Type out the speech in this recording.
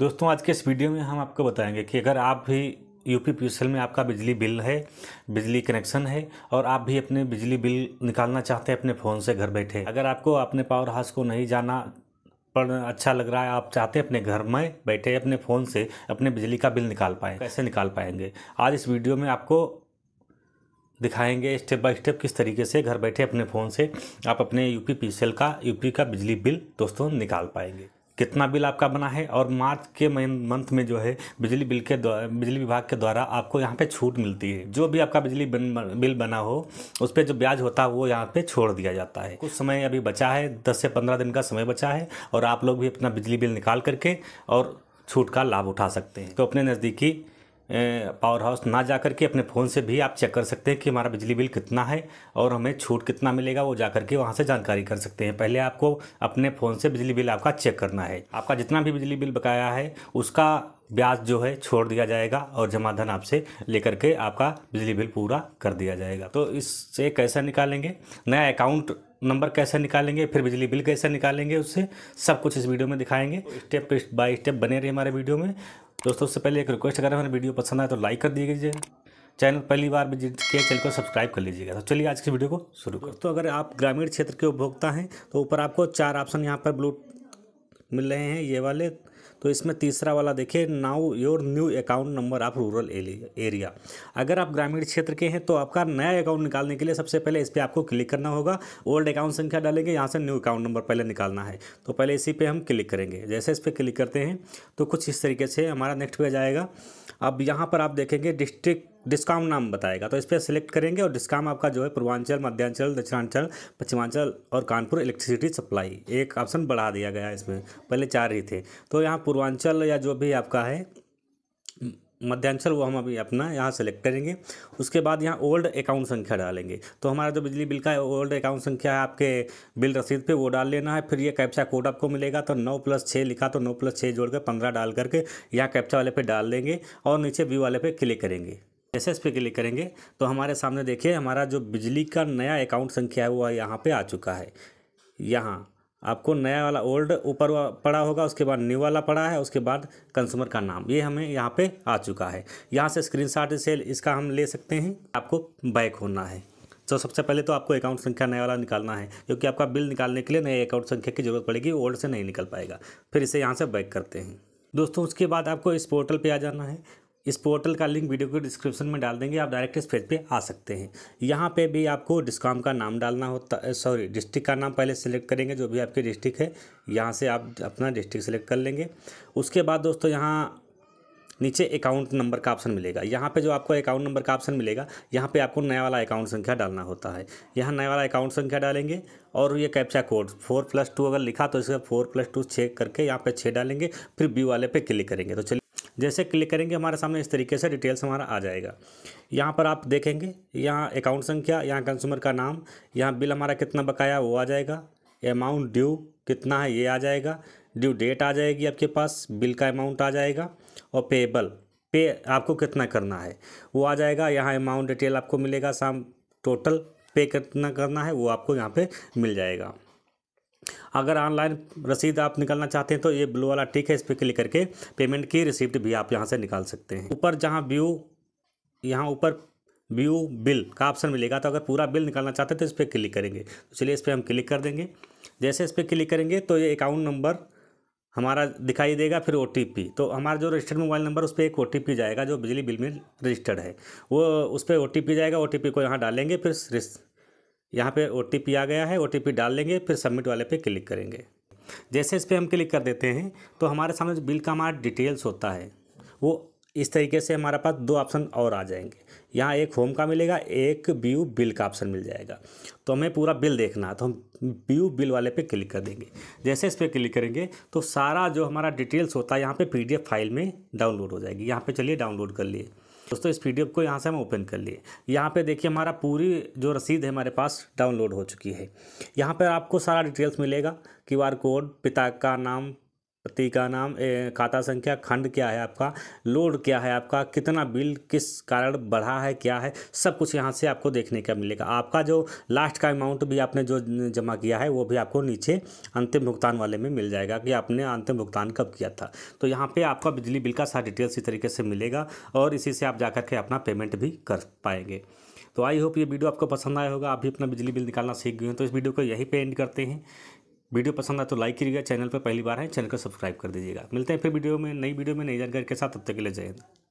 दोस्तों आज के इस वीडियो में हम आपको बताएंगे कि अगर आप भी यूपी पी में आपका बिजली बिल है बिजली कनेक्शन है और आप भी अपने बिजली बिल निकालना चाहते हैं अपने फ़ोन से घर बैठे अगर आपको अपने पावर हाउस को नहीं जाना पर अच्छा लग रहा है आप चाहते हैं अपने घर में बैठे अपने फ़ोन से अपने बिजली का बिल निकाल पाएँ कैसे निकाल पाएंगे आज इस वीडियो में आपको दिखाएंगे स्टेप बाय स्टेप किस तरीके से घर बैठे अपने फ़ोन से आप अपने यूपी पी का यूपी का बिजली बिल दोस्तों निकाल पाएंगे कितना बिल आपका बना है और मार्च के मंथ में जो है बिजली बिल के बिजली विभाग के द्वारा आपको यहाँ पे छूट मिलती है जो भी आपका बिजली बिल बना हो उस पर जो ब्याज होता है वो यहाँ पे छोड़ दिया जाता है कुछ समय अभी बचा है दस से पंद्रह दिन का समय बचा है और आप लोग भी अपना बिजली बिल निकाल करके और छूट का लाभ उठा सकते हैं तो अपने नज़दीकी पावर हाउस ना जा कर के अपने फ़ोन से भी आप चेक कर सकते हैं कि हमारा बिजली बिल कितना है और हमें छूट कितना मिलेगा वो जा कर के वहाँ से जानकारी कर सकते हैं पहले आपको अपने फ़ोन से बिजली बिल आपका चेक करना है आपका जितना भी बिजली बिल बकाया है उसका ब्याज जो है छोड़ दिया जाएगा और जमा धन आपसे लेकर के आपका बिजली बिल पूरा कर दिया जाएगा तो इससे कैसे निकालेंगे नया अकाउंट नंबर कैसे निकालेंगे फिर बिजली बिल कैसे निकालेंगे उससे सब कुछ इस वीडियो में दिखाएंगे स्टेप बाय स्टेप बने रहे हमारे वीडियो में दोस्तों उससे पहले एक रिक्वेस्ट अगर हमारे वीडियो पसंद आए तो लाइक कर दिए चैनल पहली बार विजिट किया चैनल को सब्सक्राइब कर लीजिएगा तो चलिए आज की वीडियो को शुरू करो तो अगर आप ग्रामीण क्षेत्र के उपभोक्ता हैं तो ऊपर आपको चार ऑप्शन यहाँ पर ब्लू मिल रहे हैं ये वाले तो इसमें तीसरा वाला देखिए now your new account number of rural area अगर आप ग्रामीण क्षेत्र के हैं तो आपका नया अकाउंट निकालने के लिए सबसे पहले इस पर आपको क्लिक करना होगा ओल्ड अकाउंट संख्या डालेंगे यहाँ से न्यू अकाउंट नंबर पहले निकालना है तो पहले इसी पर हम क्लिक करेंगे जैसे इस पर क्लिक करते हैं तो कुछ इस तरीके से हमारा नेक्स्ट पेज आएगा अब यहाँ पर आप देखेंगे डिस्ट्रिक्ट डिस्काउंट नाम बताएगा तो इस पर सिलेक्ट करेंगे और डिस्काउंट आपका जो है पूर्वांचल मध्यांचल दक्षिणांचल पश्चिमांचल और कानपुर इलेक्ट्रिसिटी सप्लाई एक ऑप्शन बढ़ा दिया गया है इसमें पहले चार ही थे तो यहाँ पूर्वांचल या जो भी आपका है मध्यांचल वो हम अभी अपना यहाँ सेलेक्ट करेंगे उसके बाद यहाँ ओल्ड अकाउंट संख्या डालेंगे तो हमारा जो बिजली बिल का है ओल्ड अकाउंट संख्या है आपके बिल रसीद पे वो डाल लेना है फिर ये कैप्चा कोड आपको मिलेगा तो नौ प्लस छः लिखा तो नौ प्लस छः जोड़ कर पंद्रह डाल करके यहाँ कैप्चा वाले पे डाल देंगे और नीचे व्यू वाले पर क्लिक करेंगे एस एस पे क्लिक करेंगे तो हमारे सामने देखिए हमारा जो बिजली का नया अकाउंट संख्या है वो यहाँ पे आ चुका है यहाँ आपको नया वाला ओल्ड ऊपर पड़ा होगा उसके बाद न्यू वाला पड़ा है उसके बाद कंज्यूमर का नाम ये हमें यहाँ पे आ चुका है यहाँ से स्क्रीनशॉट से इसका हम ले सकते हैं आपको बैक होना है तो सबसे पहले तो आपको अकाउंट संख्या नया वाला निकालना है क्योंकि आपका बिल निकालने के लिए नए अकाउंट संख्या की जरूरत पड़ेगी ओल्ड से नहीं निकल पाएगा फिर इसे यहाँ से बैक करते हैं दोस्तों उसके बाद आपको इस पोर्टल पे आ जाना है इस पोर्टल का लिंक वीडियो के डिस्क्रिप्शन में डाल देंगे आप डायरेक्ट इस पेज पे आ सकते हैं यहाँ पे भी आपको डिस्काउंट का नाम डालना होता है सॉरी डिस्ट्रिक्ट का नाम पहले सेलेक्ट करेंगे जो भी आपके डिस्ट्रिक्ट है यहाँ से आप अपना डिस्ट्रिक्ट सेलेक्ट कर लेंगे उसके बाद दोस्तों यहाँ नीचे अकाउंट नंबर का ऑप्शन मिलेगा यहाँ पे जो आपको अकाउंट नंबर का ऑप्शन मिलेगा यहाँ पे आपको नया वाला अकाउंट संख्या डालना होता है यहाँ नया वाला अकाउंट संख्या डालेंगे और ये captcha code four plus two अगर लिखा तो इसका फोर प्लस टू चेक करके यहाँ पे छः डालेंगे फिर बी वाले पे क्लिक करेंगे तो चलिए जैसे क्लिक करेंगे हमारे सामने इस तरीके से डिटेल्स हमारा आ जाएगा यहाँ पर आप देखेंगे यहाँ अकाउंट संख्या यहाँ कंज्यूमर का नाम यहाँ बिल हमारा कितना बकाया वो आ जाएगा अमाउंट ड्यू कितना है ये आ जाएगा ड्यू डेट आ जाएगी आपके पास बिल का अमाउंट आ जाएगा और पेबल पे आपको कितना करना है वो आ जाएगा यहाँ अमाउंट डिटेल आपको मिलेगा शाम टोटल पे कितना करना है वो आपको यहाँ पे मिल जाएगा अगर ऑनलाइन रसीद आप निकालना चाहते हैं तो ये ब्लू वाला टिक है इस पर क्लिक करके पेमेंट की रिसिप्ट भी आप यहाँ से निकाल सकते हैं ऊपर जहाँ व्यू यहाँ ऊपर व्यू बिल का ऑप्शन मिलेगा तो अगर पूरा बिल निकालना चाहते हैं तो इस पर क्लिक करेंगे तो चलिए इस पर हम क्लिक कर देंगे जैसे इस पर क्लिक करेंगे तो ये अकाउंट नंबर हमारा दिखाई देगा फिर ओ तो हमारा जो रजिस्टर्ड मोबाइल नंबर उस पर एक ओ जाएगा जो बिजली बिल में रजिस्टर्ड है वो उस पर ओ जाएगा ओ को यहाँ डालेंगे फिर यहाँ पे ओ आ गया है ओ डाल लेंगे फिर सबमिट वाले पे क्लिक करेंगे जैसे इस पर हम क्लिक कर देते हैं तो हमारे सामने जो बिल का हमारा डिटेल्स होता है वो इस तरीके से हमारे पास दो ऑप्शन और आ जाएंगे यहाँ एक होम का मिलेगा एक व्यू बिल का ऑप्शन मिल जाएगा तो हमें पूरा बिल देखना है तो हम व्यू बिल वाले पे क्लिक कर देंगे जैसे इस पर क्लिक करेंगे तो सारा जो हमारा डिटेल्स होता है यहाँ पे पीडीएफ फाइल में डाउनलोड हो जाएगी यहाँ पे चलिए डाउनलोड कर लिए दोस्तों इस पीडीएफ को यहाँ से हम ओपन कर लिए यहाँ पे देखिए हमारा पूरी जो रसीद है हमारे पास डाउनलोड हो चुकी है यहाँ पर आपको सारा डिटेल्स मिलेगा क्यू आर कोड पिता का नाम पति का नाम ए, खाता संख्या खंड क्या है आपका लोड क्या है आपका कितना बिल किस कारण बढ़ा है क्या है सब कुछ यहाँ से आपको देखने का मिलेगा आपका जो लास्ट का अमाउंट भी आपने जो जमा किया है वो भी आपको नीचे अंतिम भुगतान वाले में मिल जाएगा कि आपने अंतिम भुगतान कब किया था तो यहाँ पर आपका बिजली बिल का सारा डिटेल्स इस तरीके से मिलेगा और इसी से आप जा के अपना पेमेंट भी कर पाएंगे तो आई होप ये वीडियो आपको पसंद आया होगा आप भी अपना बिजली बिल निकालना सीख गए हैं तो इस वीडियो को यहीं पे एंड करते हैं वीडियो पसंद आए तो लाइक करिएगा चैनल पर पहली बार है चैनल को सब्सक्राइब कर दीजिएगा मिलते हैं फिर वीडियो में नई वीडियो में नई जानकारी के साथ तब तक के लिए जय हिंद